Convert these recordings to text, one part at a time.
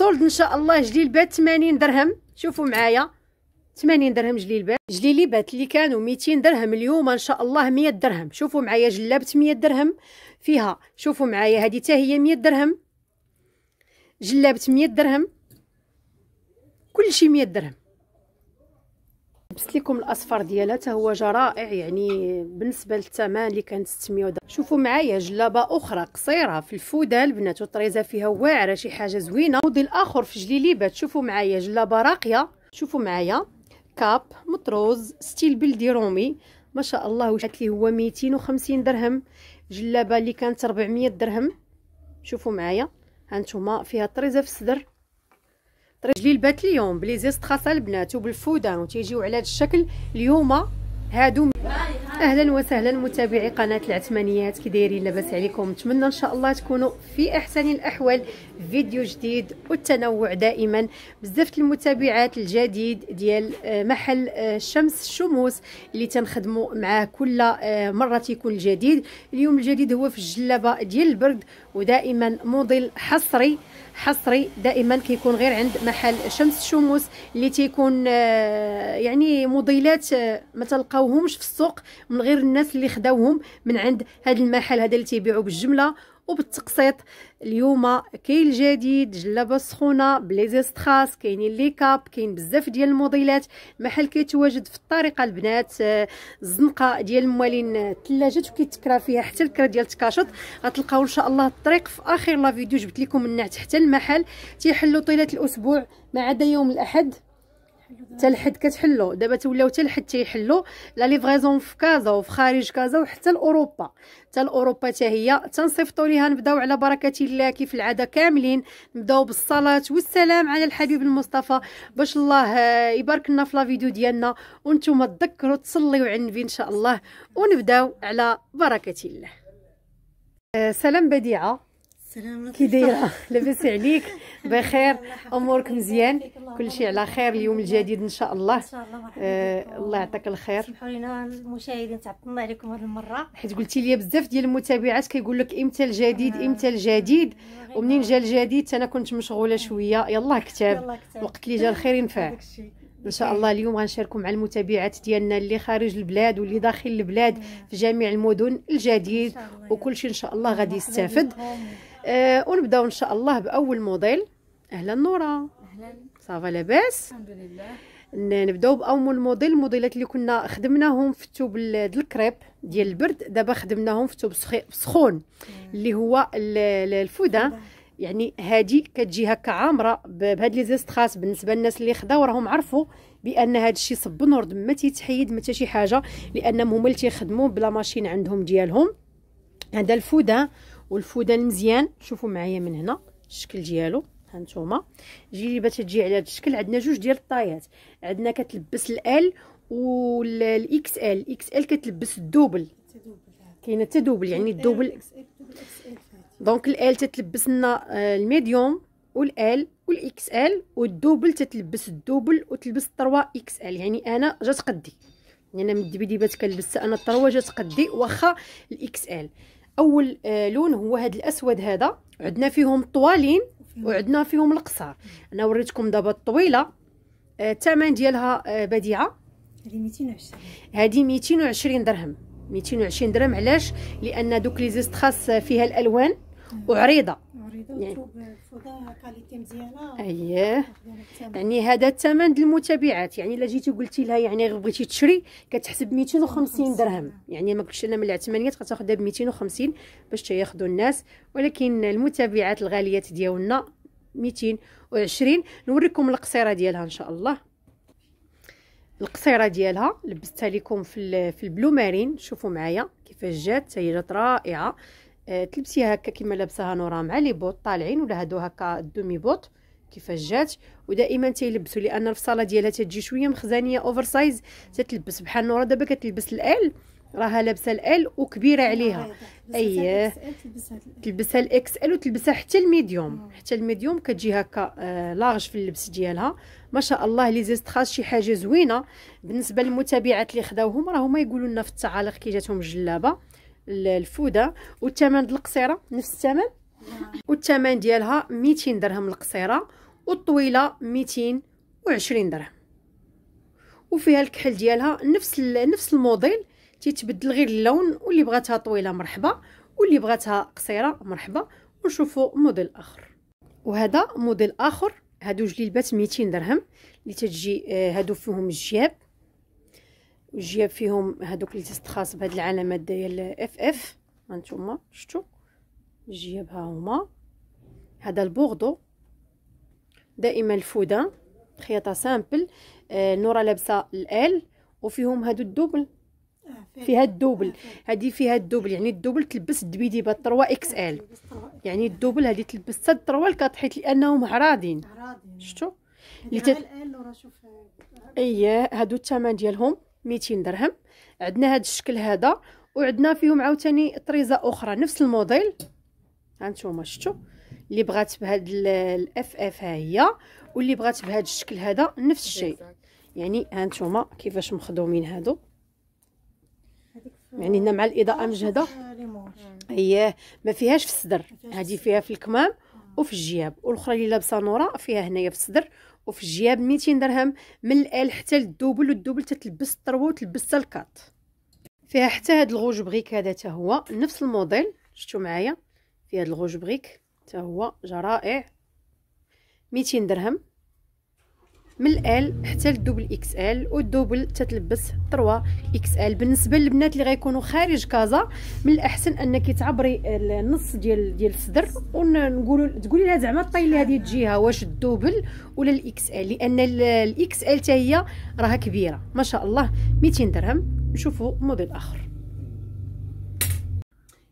سولد ان شاء الله جليل بات 80 درهم شوفوا معايا 80 درهم جليلبات جليليبات اللي كانوا 200 درهم اليوم ان شاء الله 100 درهم شوفوا معايا جلابت 100 درهم فيها شوفوا معايا هذه حتى هي 100 درهم جلابت 100 درهم كل شيء 100 درهم لبست لكم الاصفر ديالها حتى هو رائع يعني بالنسبه للثمن اللي كانت 600 درهم شوفوا معايا جلابه اخرى قصيره في الفوده البنات والطريزه فيها واعره شي حاجه زوينه موديل اخر في جليليبات شوفوا معايا جلابه راقيه شوفوا معايا كاب مطروز ستيل بلدي رومي ما شاء الله وشات لي هو 250 درهم جلابه اللي كانت 400 درهم شوفوا معايا هانتوما فيها طريزه في الصدر رجلي البات اليوم بلي خاصه البنات وبالفودان وتيجيو على هذا الشكل اليوم هادو اهلا وسهلا متابعي قناه العثمانيات كي دايرين لاباس عليكم نتمنى ان شاء الله تكونوا في احسن الاحوال فيديو جديد والتنوع دائما بزاف المتابعات الجديد ديال آه، محل آه، شمس الشموس اللي تنخدموا معاه كل آه، مره تيكون جديد اليوم الجديد هو في الجلابه ديال البرد ودائما موديل حصري حصري دائما كيكون غير عند محل شمس الشموس اللي تيكون يعني موديلات ما تلقاوهمش في السوق من غير الناس اللي خداوهم من عند هذا المحل هذا اللي تيبيعوا بالجمله وبالتقسيط اليوم كاين الجديد جلابه سخونه بليزي ستراس كاينين لي كاب كاين بزاف ديال الموديلات محل كيتواجد في الطريقه البنات آه، الزنقه ديال الموالين الثلاجات وكيتكرا فيها حتى الكره ديال تكاشط غتلقاو ان شاء الله الطريق في اخر لا فيديو جبت لكم النعت حتى المحل تيحلوا طيله الاسبوع ما عدا يوم الاحد حتى الحد كتحلو دابا تولاو حتى الحد تيحلو لا ليفغيزون في كازا وفي خارج كازا وحتى لاوروبا حتى لاوروبا حتى هي تنصيفطوا ليها نبداو على بركه الله كيف العاده كاملين نبداو بالصلاه والسلام على الحبيب المصطفى باش الله يبارك لنا في لا فيديو ديالنا وانتم تذكروا تصليوا على النبي ان شاء الله ونبداو على بركه الله أه، سلام بديعه كي دايره لاباس عليك بخير امورك مزيان كلشي على خير اليوم الجديد ان شاء الله ان شاء الله آه الله يعطيك الخير سمحوا لينا المشاهدين تعطلنا عليكم هذه المره حيت قلتي لي بزاف ديال المتابعات كيقول لك امتى الجديد آه. امتى الجديد ومنين جا الجديد انا كنت مشغوله آه. شويه يلاه كتاب وقت اللي جا الخير ينفع ان شاء الله اليوم غنشاركوا مع المتابعات ديالنا اللي خارج البلاد واللي داخل البلاد آه. في جميع المدن الجديد وكل شيء ان شاء الله غادي يستافد آه ونبداو ان شاء الله باول موديل اهلا نورا اهلا صافا لاباس الحمد لله نبداو باول موديل الموديلات اللي كنا خدمناهم في الثوب ديال الكريب ديال البرد دابا خدمناهم في التوب سخون اللي هو الفودان يعني هادي كتجي هكا عامره بهاد لي زيستراس بالنسبه للناس اللي خداو راهم عرفوا بان هذا الشيء صب نورد ما تيتحيد ما شي حاجه لانهم هما اللي تيخدموا بلا ماشين عندهم ديالهم هذا الفودان والفودان مزيان شوفوا معايا من هنا الشكل ديالو هانتوما الجليبه تجي على هذا الشكل عندنا جوج ديال الطايات عندنا كتلبس الال والاكس ال اكس ال كتلبس الدوبل كاينه حتى دوبل يعني الدوبل دونك الال تتلبس لنا آه، الميديوم والال والاكس ال والدوبل تتلبس الدوبل وتلبس 3 اكس ال يعني انا جات قدي يعني انا من الدبيديبات كنلبس انا الطروا جات قدي واخا الاكس ال اول آه، لون هو هذا الاسود هذا عندنا فيهم طوالين وعندنا فيهم القصار انا وريتكم دابا الطويله آه، الثمن ديالها آه، بديعه هذه 220 هذه 220 درهم 220 درهم علاش لان دوك لي زيستراس فيها الالوان وعريضه يعني اييه يعني, يعني هذا الثمن للمتابعات يعني الا جيتي قلتي لها يعني غير بغيتي تشري كتحسب 250 درهم يعني ما كنتش انا من العثمانيات غتاخذها ب 250 باش تياخذوا الناس ولكن المتابعات الغاليات ديالنا 220 نوريكم القصيره ديالها ان شاء الله القصيره ديالها لبستها لكم في في البلو مارين شوفوا معايا كيفاش جات هي جات رائعه آه، تلبسيها هكا كيما لابساها نورا مع لي بوط طالعين ولا هادو هكا دومي بوط كيفاش جات ودائما تيلبسوا لان الفصاله ديالها تتجي شويه مخزانيه اوفر سايز تتلبس بحال نورا دابا كتلبس الال راها لابسه الال وكبيره عليها آه، اييه تلبسها الاكس ال وتلبسها حتى الميديوم آه. حتى الميديوم كتجي هكا لارج في اللبس ديالها ما شاء الله لي زيستخاس شي حاجه زوينه بالنسبه للمتابعات اللي خداوهم راه هما يقولوا لنا في التعاليق كي جاتهم الجلابه الفوده والثمن ديال القصيره نفس الثمن نعم. والثمن ديالها 200 درهم القصيره والطويله 220 درهم وفيها الكحل ديالها نفس نفس الموديل تيتبدل غير اللون واللي بغاتها طويله مرحبا واللي بغاتها قصيره مرحبا ونشوفوا موديل اخر وهذا موديل اخر هادو جليبات 200 درهم اللي تجي آه، هادو فيهم الجياب وجياب فيهم هذوك اللي تستخاص بهاد العلامات ديال اف اف هانتوما شتو جياب ها هما هذا البوردو دائما الفودان خياطه سامبل آه نورا لابسه الال وفيهم هادو الدوبل آه، فيها الدوبل آه، هادي فيها الدوبل يعني الدوبل تلبس الدبيديبه 3 اكس ال يعني الدوبل هادي تلبس حتى 3 لكات حيت لانهم عراضين شتو اللي شوف اييه هادو الثمن ديالهم 200 درهم عندنا هذا الشكل هذا وعندنا فيهم عاوتاني طريزه اخرى نفس الموديل هانتوما شفتوا اللي بغات بهاد الاف اف ها هي واللي بغات بهاد الشكل هذا نفس الشيء يعني هانتوما كيفاش مخدومين هادو يعني هنا مع الاضاءه مجهده اييه ما فيهاش في الصدر هذه فيها في الكمام وفي الجياب والاخرى اللي لابسه نوره فيها هنايا في الصدر وفي الجياب ب 200 درهم من الال حتى للدوبل والدوبل تتلبس الطربه وتلبس الكات فيها حتى هاد الغوج بغيك هذا حتى هو نفس الموديل شفتوا معايا في هاد الغوج بغيك حتى هو جرائع ميتين 200 درهم من الال حتى للدوبل اكس ال والدوبل تتلبس 3 اكس ال بالنسبه للبنات اللي غيكونوا خارج كازا من الاحسن انك تعبري النص ديال ديال الصدر ونقولوا تقولي لها زعما طي لي هذه الجهه واش الدوبل ولا الاكس ال لان الاكس ال حتى هي راها كبيره ما شاء الله 200 درهم نشوفوا موديل اخر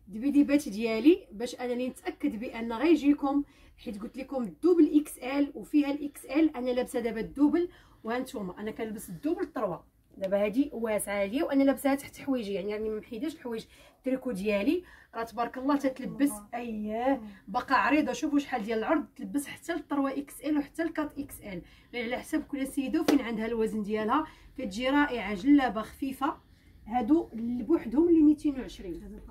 دبيديبات ديالي باش انني نتاكد بان غيجيكم حيت قلت لكم الدوبل اكس ال وفيها الاكس ال انا لابسه دابا الدوبل وهانتوما انا كنلبس الدوبل طروا دابا هادي واسعه ليا وانا لابساها تحت حوايجي يعني راني يعني محيداش الحوايج التريكو ديالي راه تبارك الله تتلبس اييه باقا عريضه شوفوا شحال ديال العرض تلبس حتى للطروه اكس ال وحتى لكات اكس ال غير على حسب كل سيده وفين عندها الوزن ديالها كتجي رائعه جلابه خفيفه هادو بوحدهم اللي 220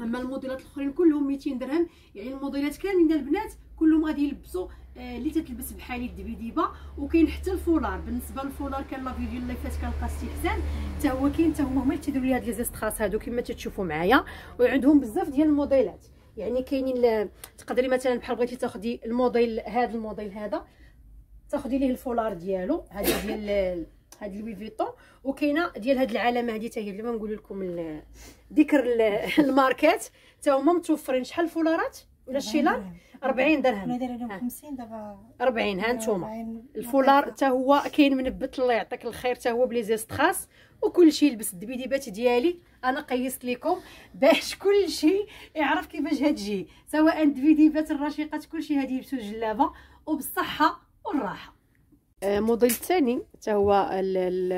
اما الموديلات الاخرين كلهم 200 درهم يعني الموديلات كاملين البنات كلهم غادي يلبسوا آه، اللي تتلبس بحالي الدبيديبه وكاين حتى الفولار بالنسبه للفولار كان لا فيديو اللي فات كنلقى سي حسان حتى هو كاين حتى هما هما اللي تيديروا لي هاد لي زيستراس هادو كما تتشوفوا معايا وعندهم بزاف ديال الموديلات يعني كاينين تقدري مثلا بحال بغيتي تاخدي الموديل هذا الموديل هذا تاخدي ليه الفولار ديالو هذا ديال هاد لوي فيتون وكاينه ديال هاد العلامه هادي حتى هي ما نقول لكم ذكر الماركات حتى هما متوفرين شحال الفولارات ولا الشيلان 40 درهم انا دايره 50 دابا 40 ها نتوما الفولار حتى هو كاين منبت الله يعطيك الخير حتى هو بلي خاص وكلشي يلبس الدبيديبات ديالي انا قيست لكم باش كلشي يعرف كيفاش هتجي سواء الدبيديبات الرشيقات كلشي هادي يلبسوا جلابه وبالصحه والراحه أه، موديل الثاني حتى هو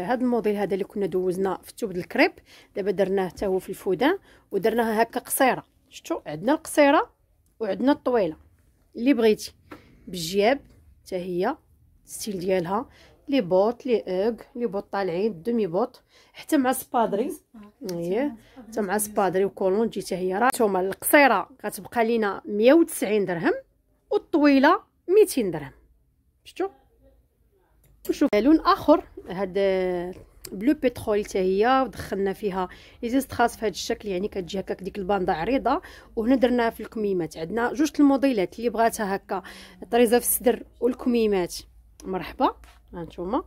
هذا الموديل هذا اللي كنا دوزنا في التوب الكريب دابا درناه حتى هو في الفودان ودرناها هكا قصيره شفتوا عندنا القصيره وعندنا الطويله اللي بغيتي بالجياب حتى هي ستيل ديالها لي بوط لي اوغ لي بوط طالعين دومي بوط حتى مع سبادري آه، ايه حتى مع سبادري وكولون تجي حتى هي راه نتوما القصيره غتبقى لينا 190 درهم والطويله 200 درهم شفتوا وشوف لون اخر هاد بلو بترول حتى هي ودخلنا فيها لي في هذا الشكل يعني كتجي هكاك ديك الباندا عريضه وهنا درناها في الكميمات عندنا جوج الموديلات اللي بغاتها هكا طريزه في الصدر والكميمات مرحبا هانتوما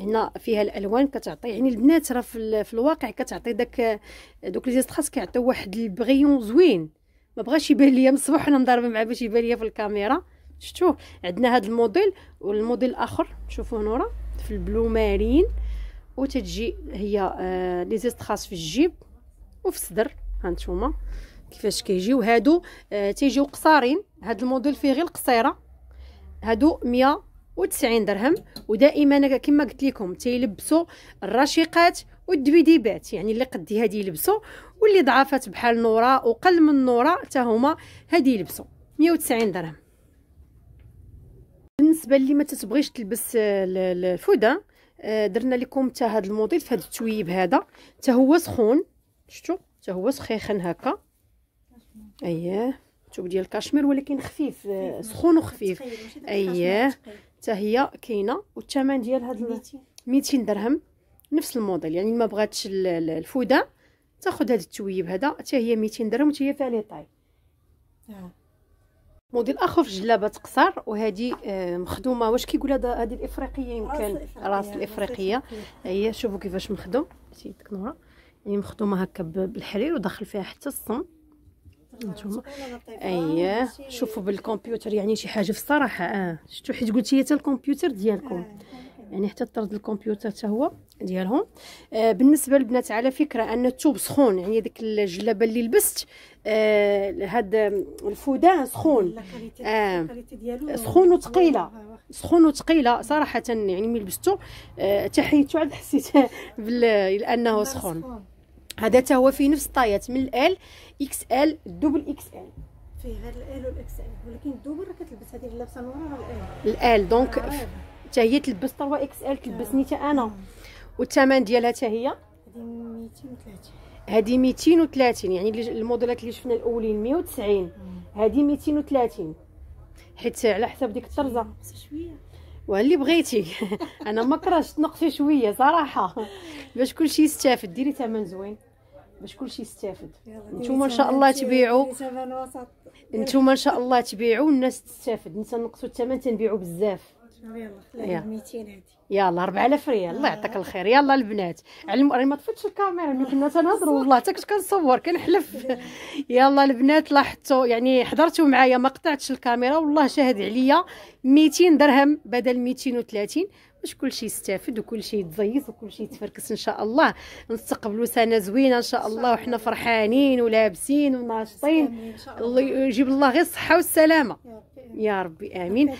هنا فيها الالوان كتعطي يعني البنات راه في الواقع كتعطي داك دوك لي زيستراس كيعطيو واحد البغيون زوين ما بغاش يبان ليا من الصباح وانا مضاربه معاه باش يبان ليا في الكاميرا شفتوه عندنا هذا الموديل والموديل الاخر شوفوه نورا في البلو مارين وتتجي هي آه في الجيب وفي الصدر هانتوما كيفاش كيجيو هادو آه، تيجيو قصارين هاد الموديل فيه غير القصيره هادو 190 درهم ودائما كما قلت لكم تيلبسوا الرشيقات والدبيديبات يعني اللي قدي هادي يلبسوا واللي ضعفات بحال نورا وقل من نورا حتى هما هادي يلبسوا 190 درهم بالنسبه اللي ما تتبغيش تلبس آه، الفودان آه، درنا لكم حتى هذا الموديل في هذا التويب هذا حتى هو سخون شفتوا حتى هو سخيخن هكا اييه الثوب ديال الكشمير ولكن خفيف آه، سخون وخفيف اييه حتى هي كاينه والثمن ديال هذا 200 درهم نفس الموديل يعني ما بغاتش الفودة تاخذ هذا التويب هذا حتى هي 200 درهم وحتى هي فيها لي طاي آه. موديل اخر في جلابه تقصر وهذه آه، مخدومه واش كيقول هذا هذه الافريقيه يمكن راس الافريقيه هي شوفوا كيفاش مخدوم شي ديك نوره يعني مخدومه هكا بالحرير وداخل فيها حتى الصم آه، نتوما اييه آه، شوفوا بالكمبيوتر يعني شي حاجه في الصراحه اه شفتوا حيت قلتي هي حتى الكمبيوتر ديالكم آه. يعني حتى طرد الكمبيوتر حتى هو ديالهم آه بالنسبه للبنات على فكره ان الثوب سخون يعني ديك الجلابه اللي لبست آه هاد الفودان سخون آه سخون وثقيله سخون وثقيله صراحه يعني ملي لبستو آه عاد حسيت بانه سخون هذا حتى هو فيه نفس الطايات من ال اكس ال دوبل اكس ال فيه غير ال والاكس ال ولكن الدوبل راه كتلبس هذه اللبسه من ورا ال ال آه، دونك حتى هي تلبس 3 اكس ال تلبسني آه. حتى انا والثمن ديالها حتى هي هذه 230 يعني الموديلات اللي شفنا الاولين 190 هذه 230 حيت على حسب ديك الطرزه شويه واللي بغيتي انا ما كرهتش تنقصي شويه صراحه باش كلشي يستافد ديري ثمن زوين باش كلشي يستافد نتوما ان شاء الله تبيعوا نتوما ان شاء الله تبيعوا والناس تستافد نتا نقصوا الثمن تنبيعوا بزاف شوف يلا 200 هذه يلاه 4000 ريال الله يعطيك آه. الخير يلا البنات علم ما طفتش الكاميرا ملي كنا تنهضروا والله حتى كنت كنصور كنحلف يلا البنات لاحظتوا يعني حضرتوا معايا ما قطعتش الكاميرا والله شاهد عليا 200 درهم بدل 230 باش كلشي يستافد وكلشي وكل وكلشي يتفركس ان شاء الله نستقبلوا سنه زوينه ان شاء الله وحنا فرحانين ولابسين وناشطين الله يجيب الله غير الصحه والسلامه يا ربي امين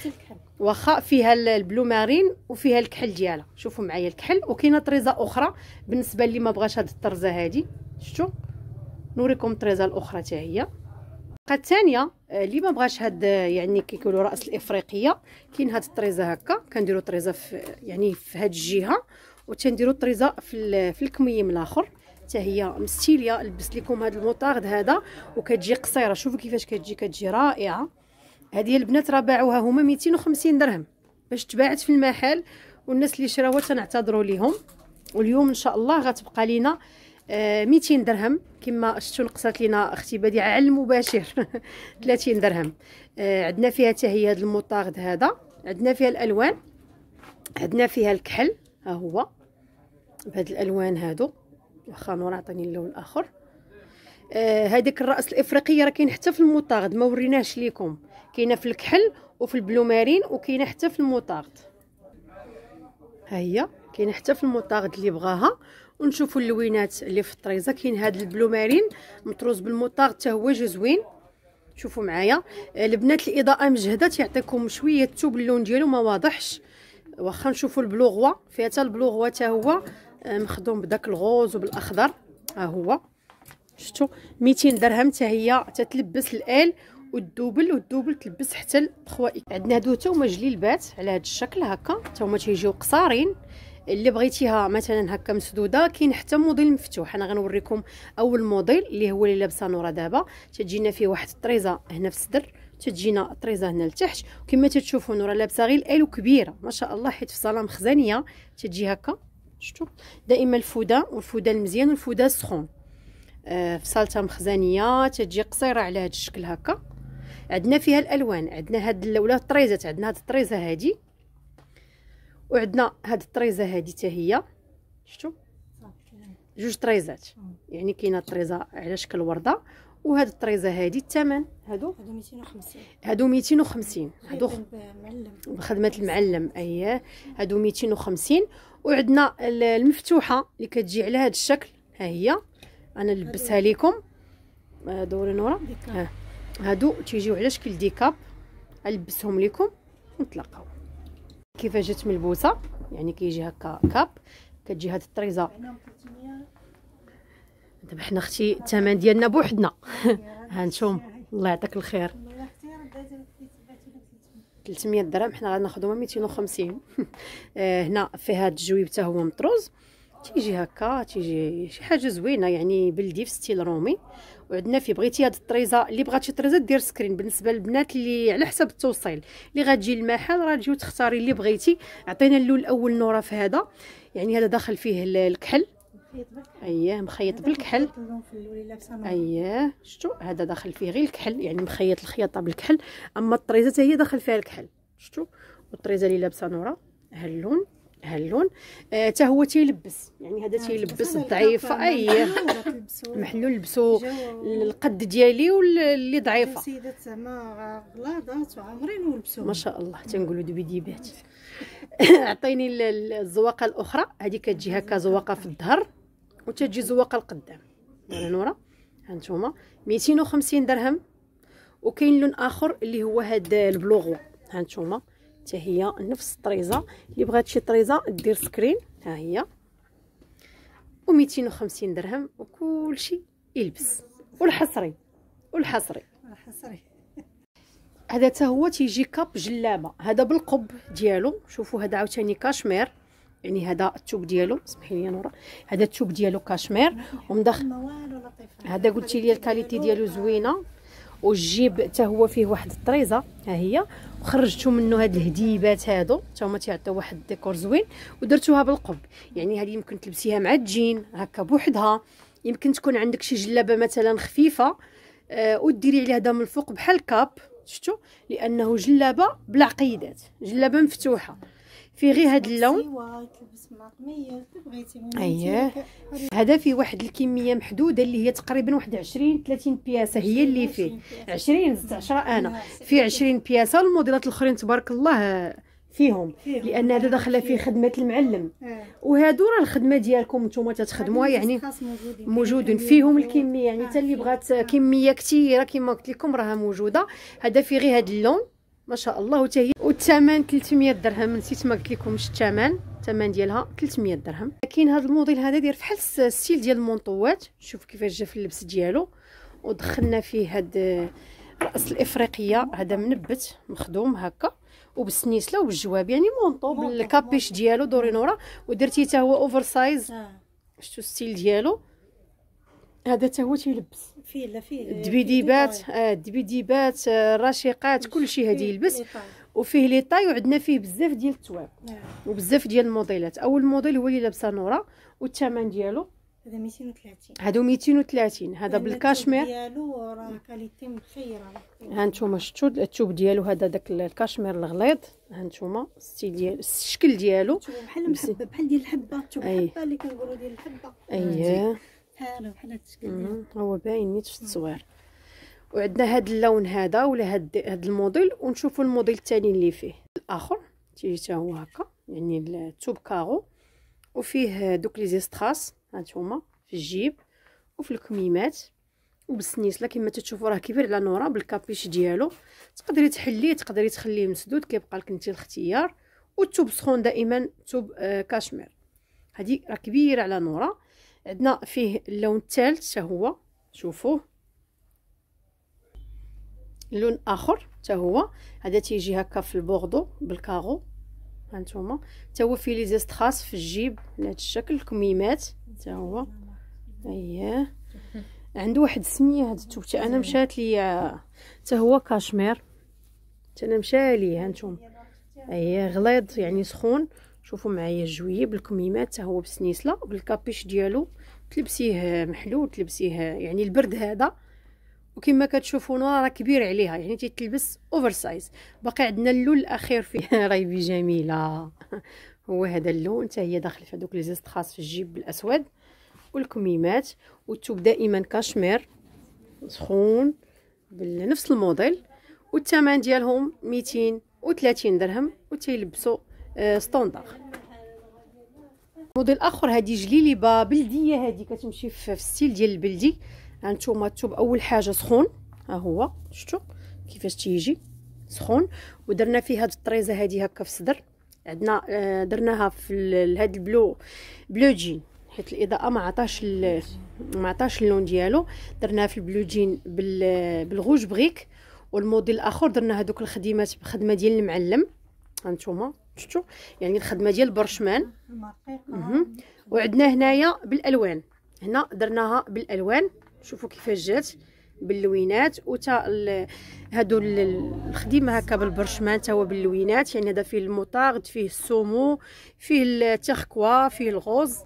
واخا فيها البلو مارين وفيها الكحل ديالها شوفوا معايا الكحل وكاينه طريزه اخرى بالنسبه اللي ما بغاش هاد الطرزه هادي شفتوا نوريكم الطريزه الاخرى حتى هي الثانيه آه، اللي ما بغاش هاد آه، يعني كيقولوا راس الافريقيه كاين هاد الطريزه هكا كنديروا طريزه في يعني في هاد الجهه وتنديروا طريزه في في الكميم الاخر حتى هي مستيليه لبست لكم هاد الموطارد هذا وكتجي قصيره شوفوا كيفاش كتجي كتجي رائعه هذه البنات راه باعوها هما 250 درهم باش تباعت في المحل والناس اللي شراوها تنعتذروا ليهم واليوم ان شاء الله غتبقى لينا 200 آه، درهم كما شفتوا نقصات لينا اختي بديعه على المباشر 30 درهم آه، عندنا فيها حتى هي هذا المطاغد هذا عندنا فيها الالوان عندنا فيها الكحل ها هو بهاد الالوان هادو واخا نور عطيني اللون الاخر آه، هذيك الراس الافريقيه راه كاين حتى في الموطاغد ما وريناهش ليكم كاينه في الكحل وفي البلومارين وكاينه حتى في الموطاغد ها هي كاينه حتى في الموطاغد اللي بغاها ونشوفوا اللوينات اللي في الطريزه كاين هذا البلومارين مطروز بالموطاغد حتى هو زوين شوفوا معايا البنات آه، الاضاءه مجهده تيعطيكم شويه الثوب اللون ديالو ما واضحش واخا نشوفوا البلوغوا فيها حتى البلوغوا حتى هو آه، مخدوم بداك الغوز وبالاخضر ها هو شفتوا 200 درهم حتى هي تتلبس الال والدوبل والدوبل تلبس حتى 3 عندنا هادو حتى هما جليلبات على هذا الشكل هكا حتى هما تيجيو قصارين اللي بغيتيها مثلا هكا مسدوده كاين حتى موديل مفتوح انا غنوريكم اول موديل اللي هو اللي لابسه نوره دابا تجينا فيه واحد الطريزه هنا في الصدر تجينا الطريزه هنا لتحت وكما تتشوفوا نوره لابسه غير ال كبيره ما شاء الله حيت في صاله مخزنيه تجي هكا شفتوا دائما الفوده والفوده المزيان والفوده السخون آه، في صالته مخزنيه تجي قصيره على هذا الشكل هكا عندنا فيها الالوان عندنا هاد ولا الطريزات عندنا هاد الطريزه هادي وعندنا هاد الطريزه هادي حتى هي شفتوا جوج طريزات يعني كاينه طريزه على شكل ورده وهاد الطريزه هادي الثمن هادو هادو 250 هادو 250 هادو بخدمه المعلم اييه هادو 250 وعندنا المفتوحه اللي كتجي على هاد الشكل ها هي انا نلبسها لكم آه، دوري نورا هادو تيجيو على شكل ديكاب نلبسهم لكم ونتلاقاو كيف جات ملبوسه يعني كيجي هكا كاب كتجي هاد الطريزه دابا حنا اختي الثمن ديالنا بوحدنا هانتوم الله يعطيك الخير 300 درهم حنا غناخذو 250 آه، هنا فيها الجويب حتى هو مطروز تيجي هكا تيجي شي حاجه زوينه يعني بلدي في ستيل رومي وعندنا فيه بغيتي هاد الطريزه اللي بغات شي طريزه دير سكرين بالنسبه للبنات اللي على حسب التوصيل اللي غتجي المحل راه تجي وتختاري اللي بغيتي عطينا اللون الاول نوره في هذا يعني هذا داخل فيه الكحل اييه مخيط بالكحل اييه شفتوا هذا داخل فيه غير الكحل يعني مخيط الخياطه بالكحل اما الطريزه هي داخل فيها الكحل شفتوا والطريزه اللي لابسه نوره هاللون هاللون حتى آه هو تيلبس يعني هذا آه، تيلبس الضعيفه اي محلول لبسو القد ديالي واللي ضعيفه سيدات زعما غلاضات وعامرين ولبسو ما شاء الله تنقولوا ديبات عطيني الزواقه الاخرى هذه كتجي هكا زواقه في الظهر وتجي زواقه القدام نوره نورا هانتوما 250 درهم وكاين لون اخر اللي هو هذا البلوغو هانتوما حتى هي نفس الطريزه اللي بغات شي طريزه دير سكرين ها هي و250 درهم وكلشي يلبس والحصري والحصري الحصري هذا حتى هو تيجي كاب جلابه هذا بالقب ديالو شوفوا هذا عاوتاني كاشمير يعني هذا الثوب ديالو سمحي لي نورا هذا الثوب ديالو كاشمير ومدخل هذا قلتي لي الكاليتي ديالو زوينه والجيب حتى هو فيه واحد الطريزه ها هي وخرجتو منه هاد الهديبات هادو حتى هما تيعطيو واحد الديكور زوين ودرتوها بالقب يعني هذه يمكن تلبسيها مع الجين هكا بوحدها يمكن تكون عندك شي جلابه مثلا خفيفه آه وديري عليها هذا من الفوق بحال كاب شفتوا لانه جلابه بلا عقيدات جلابه مفتوحه فيه غير هذا اللون اييه هذا فيه واحد الكميه محدوده اللي هي تقريبا واحد 20 30 بياسه هي اللي فيه 20 زدت 10 انا فيه 20 بياسه والموديلات الاخرين تبارك الله فيهم لان هذا داخله فيه خدمه المعلم إيه. وهادو راه الخدمه ديالكم نتوما تتخدموها يعني موجودين فيهم الكميه يعني آه، حتى اللي بغات آه. كميه كثيره كما قلت لكم راها موجوده هذا فيه غير هذا اللون ما شاء الله وتا هي والثمن 300 درهم نسيت ما قلت لكمش الثمن الثمن ديالها 300 درهم لكن هذا الموديل هذا داير فحال السيل ديال المونطوات شوف كيفاش جا في اللبس ديالو ودخلنا فيه هاد راس الافريقيه هذا منبت مخدوم هكا وبالسنيسله وبالجواب يعني مونطو بالكابيش ديالو دوري نورا ودرتي حتى هو اوفر آه. سايز شفتوا الستيل ديالو هذا حتى هو تيلبس فيه لا فيه الدبيديبات الدبيديبات آه، الرشيقات آه، كلشي هذه يلبس وفيه لي طاي وعندنا فيه بزاف ديال التواب نعم. وبزاف ديال الموديلات اول موديل هو اللي لابسه نوره والثمن ديالو هذا 230 هادو 230 هذا بالكاشمير ديالو راه كاليتي مخيره ها نتوما شفتوا الثوب ديالو هذا داك الكاشمير الغليظ ها نتوما الستيل ديال الشكل ديالو بحال بحال ديال الحبه الثوب الحبه اللي كنقولوا ديال الحبه اييه بحاله بحال هاد الشكل هو باين نيت في التصوير وعندنا هاد اللون هذا ولا هاد هاد الموديل ونشوفوا الموديل الثاني اللي فيه الاخر تيجي حتى هو هكا يعني التوب كارو وفيه دوك لي زيستراس هانتوما في الجيب وفي الكميمات وبالسنيسله كما تشوفوا راه كبير على نوره بالكابيش ديالو تقدري تحليه تقدري تخليه مسدود كيبقى لك انت الاختيار والتوب سخون دائما توب آه كاشمير هذه راه كبيره على نوره عندنا فيه اللون الثالث هو شوفوه لون اخر حتى هو هذا تيجي هكا في البوردو بالكارو هانتوما حتى هو فيه لي زيستراس في الجيب على الشكل الكميمات حتى هو اييه عنده واحد السميه هاد الثوب انا مشات ليا حتى هو كاشمير حتى انا مشى ليه هانتوما اييه غليظ يعني سخون شوفوا معايا الجويب الكميمات حتى هو بسنيسله بالكابيش ديالو تلبسيه محلول تلبسيه يعني البرد هذا وكما كتشوفونا راه كبير عليها يعني تيتلبس اوفر سايز باقي عندنا اللون الاخير فيه رايبي جميله هو هذا اللون حتى هي داخل في هذوك لي خاص في الجيب بالاسود والكميمات والثوب دائما كاشمير سخون بنفس الموديل والثمن ديالهم 230 درهم وتيلبسوا ستوندار موديل اخر هذه جليليبه بلديه هذه كتمشي في ستيل ديال البلدي هانتوما الثوب اول حاجه سخون ها هو شفتوا كيفاش تيجي سخون ودرنا فيه هاد الطريزه هادي هكا في الصدر عندنا آه، درناها في هاد البلو بلو جين حيت الاضاءه ما عطاش ما عطاش اللون ديالو درناها في البلو جين بالغوج بغيك والموديل الاخر درنا هذوك الخديمات بخدمه ديال المعلم هانتوما شفتوا يعني الخدمه ديال برشمان وعندنا هنايا بالالوان هنا درناها بالالوان شوفوا كيفاش جات باللوينات وتا هادو الخديمه هكا بالبرشمان تا هو باللوينات يعني هذا فيه المطارد فيه السومو فيه التخكوا فيه الغوز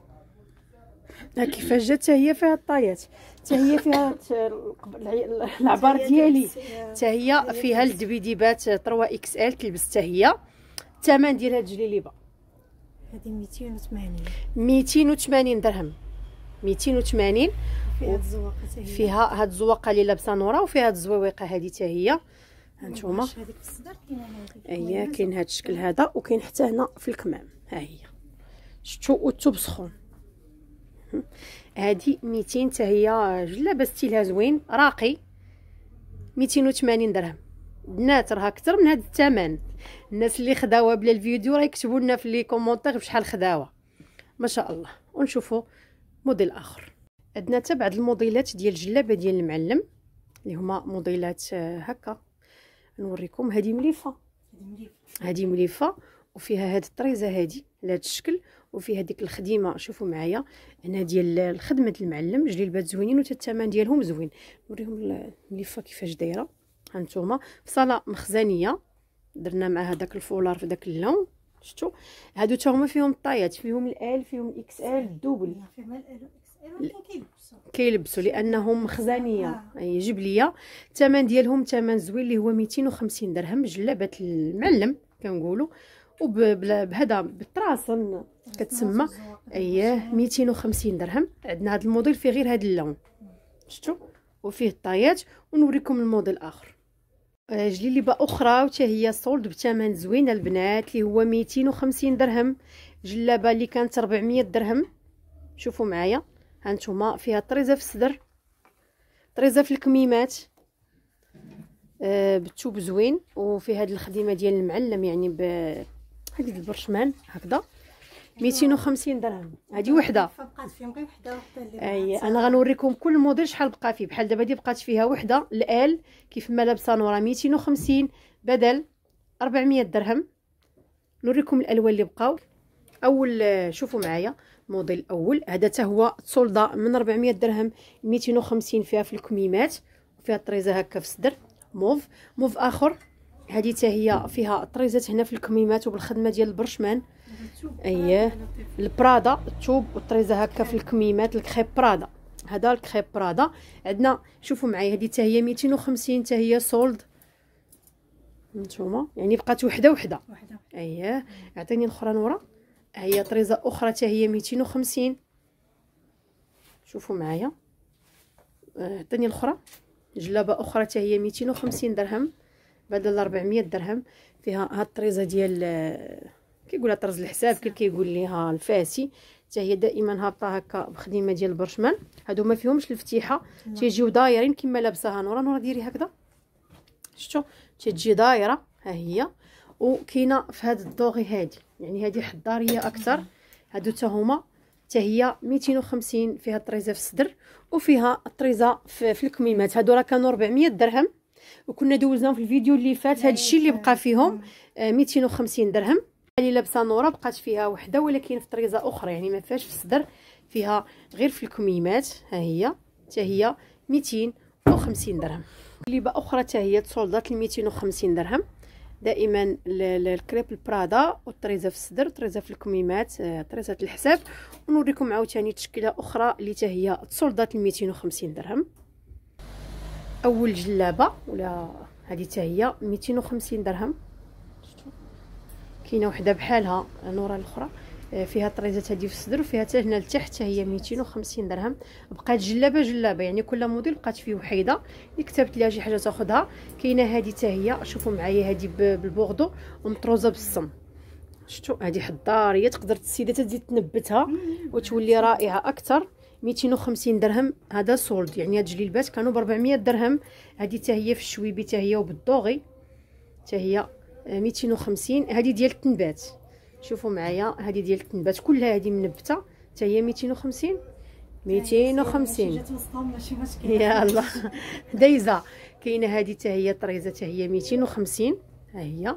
ها كيفاش جات هي فيها الطايات حتى هي فيها العبار ديالي حتى هي فيها الدبيديبات 3 اكس ال تلبس حتى هي الثمن ديال هاد الجليليبه هذه 280 280 درهم 280 فيها الزواقه فيها هاد الزواقه اللي لابسه نوره وفيها هاد الزويقه هادي حتى هي هانتوما هذيك اييه كاين هاد الشكل هذا وكاين حتى هنا في الكمام ها هي شتو والثوب سخون هادي 200 حتى هي جلابه ستيلها زوين راقي 280 درهم بنات راه اكثر من هاد الثمن الناس اللي خداوها بلا الفيديو راه يكتبوا لنا في لي كومونتير بشحال خداوها ما شاء الله ونشوفوا موديل اخر عندنا حتى بعض الموديلات ديال الجلابه ديال المعلم اللي هما موديلات آه، هكا نوريكم هذه مليفه هذه مليفه وفيها هاد الطريزه هادي على هاد الشكل وفيها ديك الخديمه شوفوا معايا هنا ديال الخدمه المعلم جليبات زوينين وتا الثمن ديالهم زوين نوريهم المليفه كيفاش دايره هانتوما صاله مخزنيه درنا مع هذاك الفولار في داك اللون شفتوا هادو حتى هما فيهم الطايات فيهم الال فيهم الاكس ال الدوبل فيهم كيلبسوا كيلبسوا لانهم مخزنيه آه. جيب ليا الثمن ديالهم ثمن زوين اللي هو 250 درهم جلابه المعلم كنقولوا وبهذا بالطراسن كتسمى اييه 250 درهم عندنا هذا الموديل فيه غير هذا اللون شفتوا وفيه الطايات ونوريكم الموديل اخر آه، جليبه اخرى وتا هي سولد بثمن زوين البنات اللي هو 250 درهم جلابه اللي كانت 400 درهم شوفوا معايا هانتوما فيها طريزه في الصدر طريزه في الكميمات آه بالثوب زوين وفي هاد الخديمه ديال المعلم يعني بهذيك البرشمان هكذا 250 درهم هذه وحده بقات فيهم غير وحده وحده اللي اي انا غنوريكم كل موديل شحال بقى فيه بحال دابا دي بقات فيها وحده الال كيف ما لابسه نورا 250 بدل 400 درهم نوريكم الالوان اللي بقاو اول شوفوا معايا الموديل الاول هذا حتى هو تسولدا من 400 درهم 250 فيها في الكميمات وفيها الطريزه هكا في الصدر موف موف اخر هذه حتى هي فيها طريزات هنا في الكميمات وبالخدمه ديال البرشمان اييه البرادا الثوب والطريزه هكا في الكميمات الكريب برادا هذا الكريب برادا عندنا شوفوا معايا هذه حتى هي 250 حتى هي سولد نتوما يعني بقات وحده وحده اييه عطيني الاخرى نورا هي طريزه اخرى حتى هي 250 شوفوا معايا آه، عطيني الاخرى جلابه اخرى حتى هي 250 درهم بدل 400 درهم فيها هاد الطريزه ديال آه، كيقولها طرز الحساب كل كيقول ليها الفاسي حتى هي دائما هابطه هكا بخديمه ديال البرشمان هادو ما فيهمش الفتيحه تيجيو دايرين كما لابساها نورا نورا ديري هكذا شفتوا تتجي دايره ها هي وكاينه في هاد الدوغي هادي يعني هادي حضاريه اكثر هادو حتى هما حتى هي 250 فيها الطريزه في الصدر وفيها الطريزه في, في الكميمات هادو راه كانوا 400 درهم وكنا دوزناهم في الفيديو اللي فات هذا الشيء اللي بقى فيهم 250 آه، درهم اللي لابسه نوره بقات فيها وحده ولكن في طريزه اخرى يعني ما فيهاش في الصدر فيها غير في الكميمات ها هي حتى هي 250 درهم لبه اخرى حتى هي تسولدات ل 250 درهم دائما الكريب البرادا والطريزه في الصدر طريزه في الكميمات آه، طريزه الحساب ونوريكم عاوتاني تشكيله اخرى اللي حتى هي تسولدات ل 250 درهم اول جلابه ولا هذه حتى هي 250 درهم كاينه وحده بحالها نورا الاخرى آه، فيها طريزات هذه في الصدر وفيها حتى هنا لتحت هي 250 درهم بقات جلابه جلابه يعني كل موديل بقات فيه وحيده اللي كتبت ليها شي حاجه تاخذها كاينه هذه حتى هي شوفوا معايا هذه بالبوردو ومطروزه بالصم شفتوا هذه حضاريه تقدر السيده تزيد تنبتها وتولي رائعه اكثر ميتين وخمسين درهم هذا سولد يعني هاد الجليبات كانوا بربعمية درهم هادي تا هي في الشويبي تا هي وبالضوغي تا هي ميتين وخمسين هادي ديال التنبات شوفوا معايا هادي ديال التنبات كلها هادي منبته تا هي ميتين وخمسين ميتين وخمسين يالله دايزه كاينه هادي تا هي طريزه تا هي ميتين وخمسين ها هي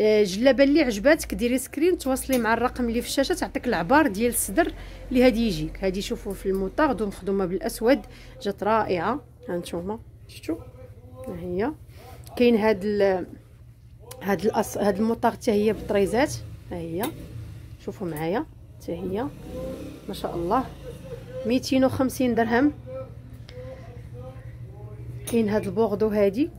آه، جلابه اللي عجباتك ديري سكرين تواصلي مع الرقم اللي في الشاشه تعطيك العبار ديال الصدر اللي هادي يجيك هادي شوفوا في دو ومخدومه بالاسود جات رائعه هانتوما شفتوا ها هي كاين هاد ال... هاد الأص... هاد الموطاغ حتى هي بطريزات ها هي شوفوا معايا حتى هي ما شاء الله 250 درهم كاين هاد البوغدو هادي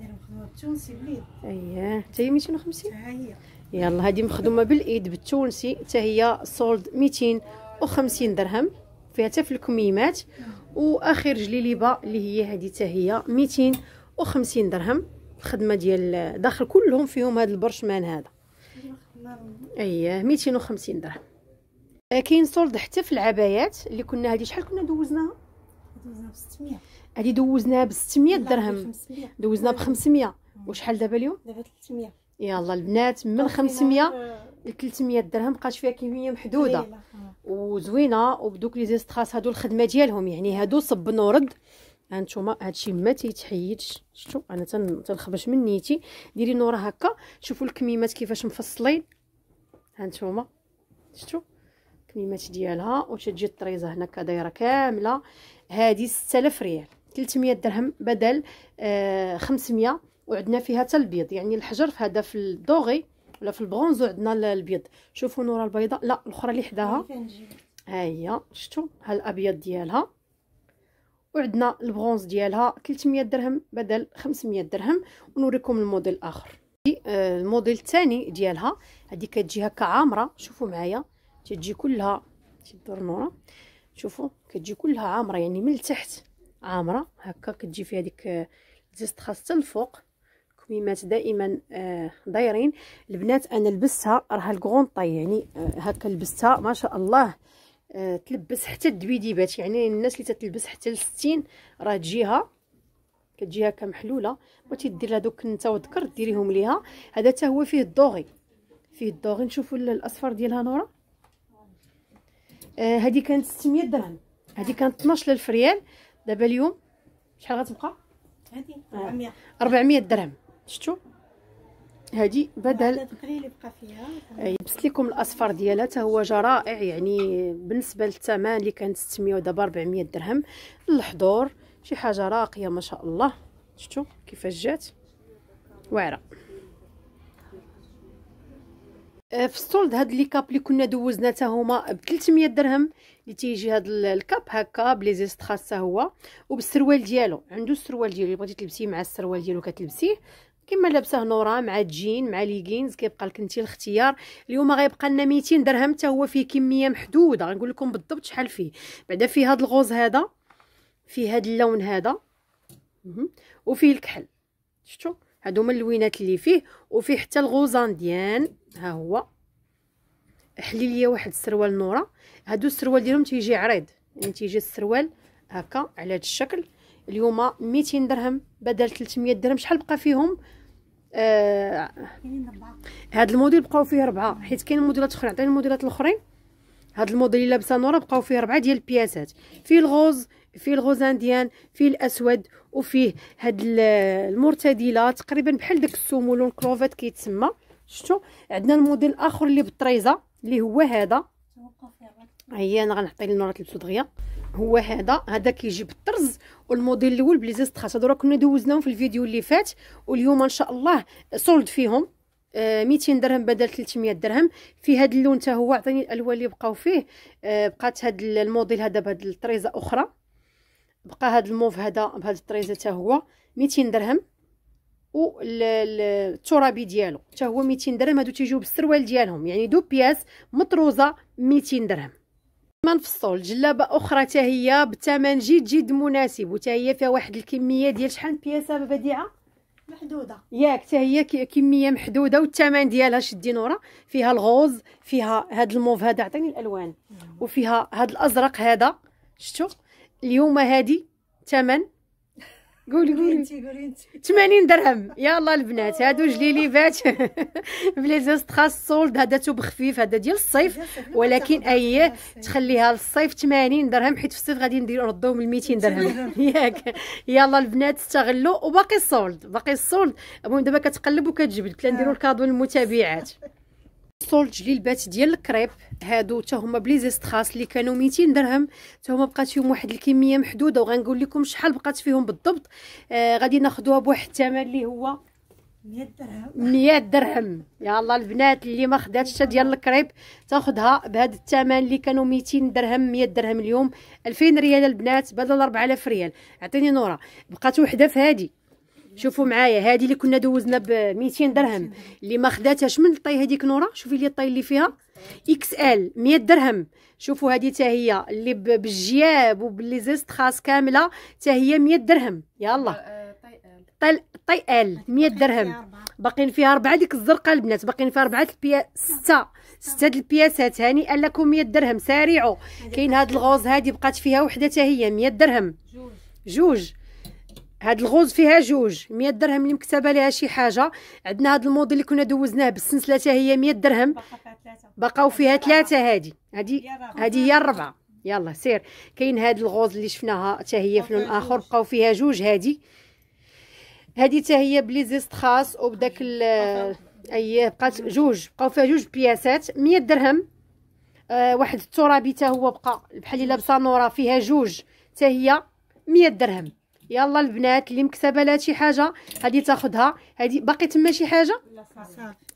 بالتونسي بليد اييه حتى هي 250 ها هي يلا هذه مخدومه باليد بالتونسي حتى هي سولد 250 درهم فيها حتى في الكميمات آه. واخر جليليبه اللي هي هذه حتى هي 250 درهم الخدمه ديال داخل كلهم فيهم هذا البرشمان هذا اييه 250 درهم آه، كاين سولد حتى في العبايات اللي كنا هذه شحال كنا دوزناها دوزناها ب 600 هذه دوزناها ب 600 درهم دوزناها ب 500 وشحال دابا اليوم دابا 300 يلاه البنات من 500 آه، ل 300 درهم بقات فيها كميه محدوده آه. وزوينه وبدوك لي زيستراس هادو الخدمه ديالهم يعني هادو صب ورد هانتوما هادشي ما تيتحيدش شفتوا انا تنخبش من نيتي ديري نورا هكا شوفوا الكميمات كيفاش مفصلين هانتوما شفتوا الكميمات ديالها وتجي الطريزه هنا كدايره كامله هادي 6000 ريال 300 درهم بدل آه 500 وعندنا فيها حتى البيض يعني الحجر في هذا في الدوغي ولا في البرونز عندنا البيض شوفوا نورا البيضاء لا الاخرى اللي حداها ها هي شفتوا ها الابيض ديالها وعندنا البرونز ديالها 300 درهم بدل 500 درهم ونوريكم الموديل الاخر آه، الموديل الثاني ديالها هذه كتجي هكا عامره شوفوا معايا تجي كلها تدور نورا شوفوا كتجي كلها عامره يعني من التحت عامره هكا كتجي فيها ديك آه، الزيست حتى الفوق التقويمات دائما آه، دايرين البنات انا لبستها راها الكغون طاي يعني آه، هكا لبستها ما شاء الله آه، تلبس حتى الدويديبات يعني الناس اللي تتلبس حتى ل 60 راه تجيها كتجيها كمحلوله بغيتي دير لها دوك النتا وذكر ديريهم ليها هذا حتى هو فيه الدوغي فيه الدوغي نشوفوا الاصفر ديالها نوره هذه كانت 600 درهم هذه كانت 12000 ريال دابا اليوم شحال غتبقى هذه 400 400 درهم شفتوا هذه بدل يبس لكم الاصفر ديالها حتى هو جا رائع يعني بالنسبه للثمن اللي كان 600 ودابا 400 درهم الحضور شي حاجه راقيه ما شاء الله شفتوا كيفاش جات واعره أه، في السولد هاد لي كاب اللي كنا دوزنا حتى هما ب 300 درهم اللي تيجي هاد الكاب هكا بلي زيست هو وبالسروال ديالو عنده السروال ديالو بغيتي تلبسيه مع السروال ديالو كتلبسيه كما لابسه نوره مع جين مع ليغينز كيبقى لك انت الاختيار اليوم غيبقى لنا 200 درهم حتى هو فيه كميه محدوده غنقول لكم بالضبط شحال فيه بعدا فيه هذا الغوز هذا فيه هذا اللون هذا وفيه الكحل شفتوا هادو هما اللوينات اللي فيه وفيه حتى الغوزان ديان ها هو حلي ليا واحد السروال نوره هادو السروال ديالهم تيجي عريض يعني تيجي السروال هكا على هذا الشكل اليوم 200 درهم بدل 300 درهم شحال بقى فيهم آه هاد الموديل بقاو فيه ربعه حيت كاين موديلات اخرى عطيني الموديلات الاخرين هاد الموديل اللي لابسه نوره بقاو فيه ربعه ديال البياسات فيه الغوز فيه الغوز انديان فيه الاسود وفيه هاد المرتدله تقريبا بحال داك السومول لون كيتسمى شفتوا عندنا الموديل الاخر اللي بالطريزه اللي هو هذا هي انا غنعطي لنوره تلبسو دغيا هو هذا هذا كيجي بالطرز والموديل الاول بليزيستخات خاص راه كنا دوزناهم في الفيديو اللي فات واليوم ان شاء الله سولد فيهم آه 200 درهم بدل 300 درهم في هذا اللون حتى هو عطيني الالوان اللي بقاو فيه آه بقات هذا الموديل هذا بهاد الطريزه اخرى بقى هذا الموف هذا بهاد الطريزه حتى هو 200 درهم و الترابي ديالو حتى هو 200 درهم هادو تيجيو بالسروال ديالهم يعني دو بياس مطروزه 200 درهم من فصول جلابه اخرى تهي بثمن جد جد مناسب وتهي فيها واحد الكميه ديال شحال بياسه بديعه محدوده ياك تهي كميه محدوده والثمن ديالها شدي نوره فيها الغوز فيها هاد الموف هذا عطيني الالوان وفيها هاد الازرق هذا شتو اليوم هادي ثمن قولي قولي انت قولي انت 80 درهم الله البنات آه. هادو جليليفات بليزاز تخاص سولد هذا توب خفيف هذا ديال الصيف ولكن ايه تخليها للصيف 80 درهم حيت في الصيف غادي ندير نردوهم ل 200 درهم ياك يلا البنات استغلوا وباقي السولد باقي السولد المهم دابا كتقلب وكتجبد قلت نديروا آه. الكادو للمتابعات صولج للبات ديال الكريب هادو حتى هما بلي خاص اللي كانوا 200 درهم حتى هما بقات فيهم واحد الكميه محدوده وغنقول لكم شحال بقات فيهم بالضبط آه غادي ناخذوها بواحد الثمن اللي هو 100 درهم 100 درهم يلا البنات اللي ما خداتش حتى ديال الكريب تاخذها بهذا الثمن اللي كانوا 200 درهم 100 درهم اليوم 2000 ريال البنات بدل 4000 ريال عطيني نوره بقات وحده في هذه شوفوا معايا هذه اللي كنا دوزنا ب 200 درهم اللي ما خداتهاش من الطي هذيك نوره شوفي لي الطي اللي فيها اكس ال 100 درهم شوفوا هذه حتى هي اللي بالجياب وبلي زيست خاص كامله حتى هي 100 درهم يلا طي آه، طي ال 100 درهم باقيين فيها اربعه ديك الزرقاء البنات باقيين فيها اربعه البيا سته سته د البياسات قال لكم 100 درهم سارعوا كاين هاد الغوز هادي بقات فيها وحده حتى هي 100 درهم جوج جوج هاد الغوز فيها جوج 100 درهم اللي مكتبه ليها شي حاجه عندنا هاد الموديل اللي كنا دوزناه بالسنسله حتى هي 100 درهم بقاو فيها ثلاثه هادي هادي هادي هي الربعه يلا سير كاين هاد الغوز اللي شفناها حتى هي في لون اخر بقاو فيها جوج هادي هادي حتى هي بلي زيست خاص وبداك اييه بقات جوج بقاو فيها جوج بياسات 100 درهم آه واحد الترابي حتى هو بقى بحال الا بصانوره فيها جوج حتى هي 100 درهم يلا البنات اللي مكتبه لها شي حاجه هذه تاخذها هذه باقي تما شي حاجه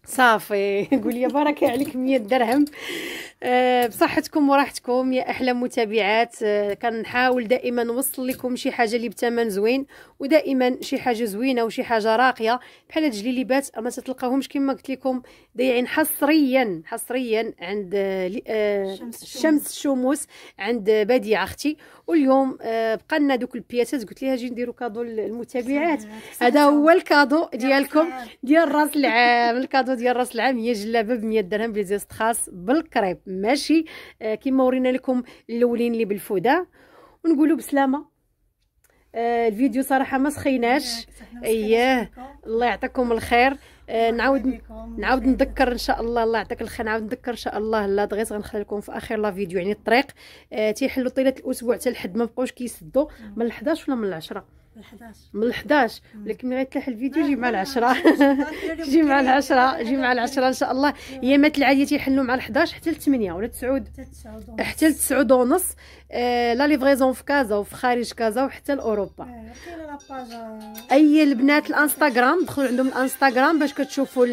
صافي قول لي بركه عليك 100 درهم أه بصحتكم وراحتكم يا احلى متابعات آه، كنحاول دائما نوصل لكم شي حاجه اللي بثمن زوين ودائما شي حاجه زوينه وشي حاجه راقيه بحال هاد الجليبات ما تلقاهمش كما قلت لكم ضايعين حصريا حصريا عند أه, آه، شمس الشموس عند بديعه اختي واليوم آه، بقى لنا دوك البياسات قلت ليها اجي نديرو كادو للمتابعات هذا هو الكادو ديالكم ديال راس العام الكادو ديال راس العام هي جلابه ب 100 درهم بليزيست خاص بالكريب ماشي آه، كما ورينا لكم الاولين اللي بالفوده ونقولوا بسلامه آه، الفيديو صراحه ما سخيناش اييه الله يعطيكم الخير آه نعاود نعاود نذكر ان شاء الله الله يعطيك الخير نعاود نذكر ان شاء الله لا دغيا غنخلي لكم في اخر لا فيديو يعني الطريق آه تيحلوا طيله الاسبوع حتى لحد ما بقوش كيسدوا من 11 ولا من العشرة من 11 ولكن ملي غيتلاح الفيديو جي مع العشرة جي مع العشرة جي مع العشرة ان شاء الله ايامات العاديه تيحلوا مع 11 حتى ل8 ولا 9 حتى ل 9 ونص آه، لا ليفغيزون في كازا وفي خارج كازا وحتى لاوروبا آه، اي البنات الانستغرام دخلوا عندهم الانستغرام باش كتشوفوا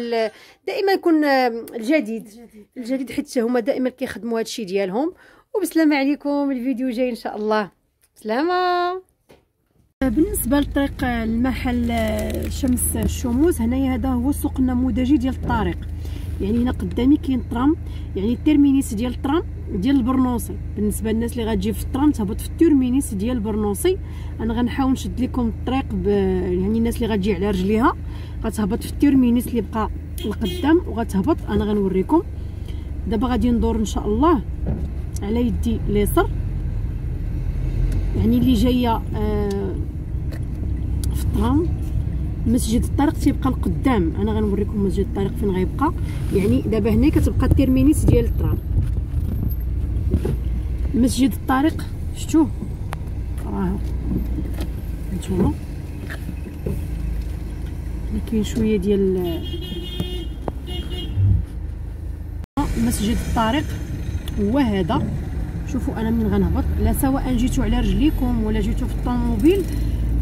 دائما يكون آه، الجديد الجديد حيت هما دائما كيخدموا هادشي ديالهم وبسلامه عليكم الفيديو جاي ان شاء الله سلامه بالنسبه لطريق المحل شمس الشموس هنايا هذا هو السوق النموذجي ديال الطريق يعني هنا قدامي كاين طرام يعني التيرمينيس ديال الطرام ديال البرنوصي بالنسبه للناس اللي غتجي في الطرام تهبط في التيرمينيس ديال البرنوصي انا غنحاول نشد لكم الطريق ب... يعني الناس اللي غتجي على رجليها غتهبط في التيرمينيس اللي بقى القدام وغتهبط انا غنوريكم دابا غادي ندور ان شاء الله على يدي اليسر يعني اللي جايه آه في الطرام مسجد الطريق تيبقى لقدام انا غنوريكم مسجد الطريق فين غيبقى يعني دابا هنا كتبقى التيرمينيس ديال الطرام مسجد الطريق شتوه راه نتوما كاين شويه ديال آه، مسجد الطريق هو هذا شوفوا انا من غنهبط لا سواء جيتوا على رجليكم ولا جيتوا في الطوموبيل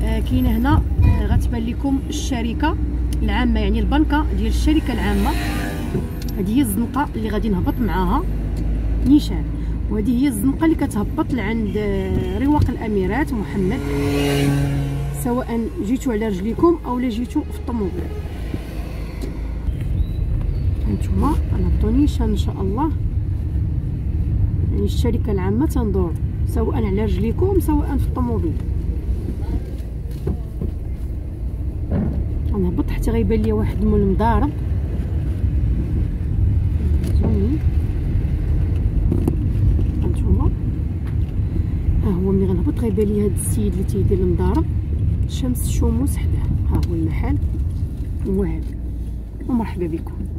آه كاينه هنا آه غتبان لكم الشركه العامه يعني البنكه ديال الشركه العامه هذه هي الزنقه اللي غادي نهبط معاها نيشان وهذه هي الزنقه اللي كتهبط لعند آه، رواق الاميرات محمد سواء جيتوا على رجليكم او لا جيتوا في الطوموبيل هانتوما نهبطوا نيشان ان شاء الله يعني الشركه العامه تندور سواء على رجليكم سواء في الطوموبيل غنهبط حتى غيبان ليا واحد مول مضارب هانتوما ها هو ملي غنهبط غيبان ليا هاد السيد اللي تيدير المضارب شمس شموس حداه ها هو المحل وهاب ومرحبا بكم